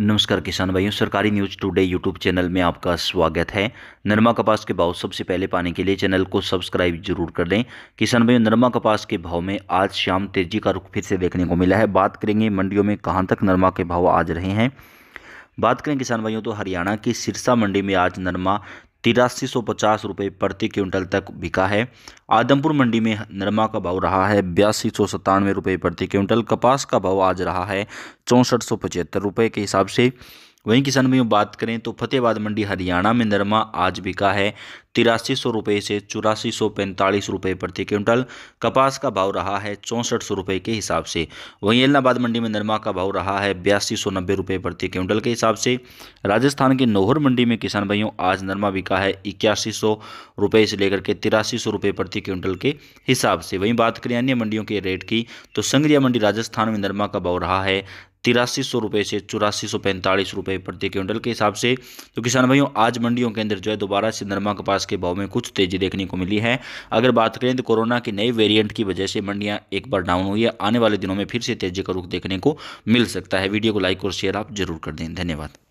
नमस्कार किसान भाइयों सरकारी न्यूज़ टुडे यूट्यूब चैनल में आपका स्वागत है नरमा कपास के भाव सबसे पहले पाने के लिए चैनल को सब्सक्राइब जरूर कर दें किसान भाइयों नरमा कपास के भाव में आज शाम तेजी का रुख फिर से देखने को मिला है बात करेंगे मंडियों में कहां तक नरमा के भाव आज रहे हैं बात करें किसान भाइयों तो हरियाणा की सिरसा मंडी में आज नरमा तिरासी सौ पचास रुपये प्रति क्विंटल तक बिका है आदमपुर मंडी में नरमा का भाव रहा है बयासी सौ सत्तानवे रुपये प्रति क्विंटल कपास का भाव आज रहा है चौंसठ सौ पचहत्तर रुपये के हिसाब से वहीं किसान भाइयों बात करें तो फतेहाबाद मंडी हरियाणा में नरमा आज बिका है तिरासी सौ रुपये से चौरासी सौ पैंतालीस रुपये प्रति क्विंटल कपास का भाव रहा है चौंसठ सौ रुपये के हिसाब से वहीं इलाहाबाद मंडी में नरमा का भाव रहा है बयासी सौ नब्बे रुपये प्रति क्विंटल के हिसाब से राजस्थान के नोहर मंडी में किसान भाइयों आज नरमा बिका है इक्यासी सौ रुपये से लेकर के तिरासी सौ रुपये प्रति क्विंटल के हिसाब से वहीं बात करें अन्य मंडियों के रेट की तो संग्रिया मंडी राजस्थान में नरमा का भाव रहा है तिरासी सौ रुपये से चौरासी सौ पैंतालीस रुपये प्रति क्विंटल के हिसाब से तो किसान भाइयों आज मंडियों के अंदर जो है दोबारा से नरमा कपास के भाव में कुछ तेजी देखने को मिली है अगर बात करें तो कोरोना के नए वेरियंट की वजह से मंडियाँ एक बार डाउन हुई है आने वाले दिनों में फिर से तेजी का रुख देखने को मिल सकता है वीडियो को लाइक और शेयर आप जरूर कर दें धन्यवाद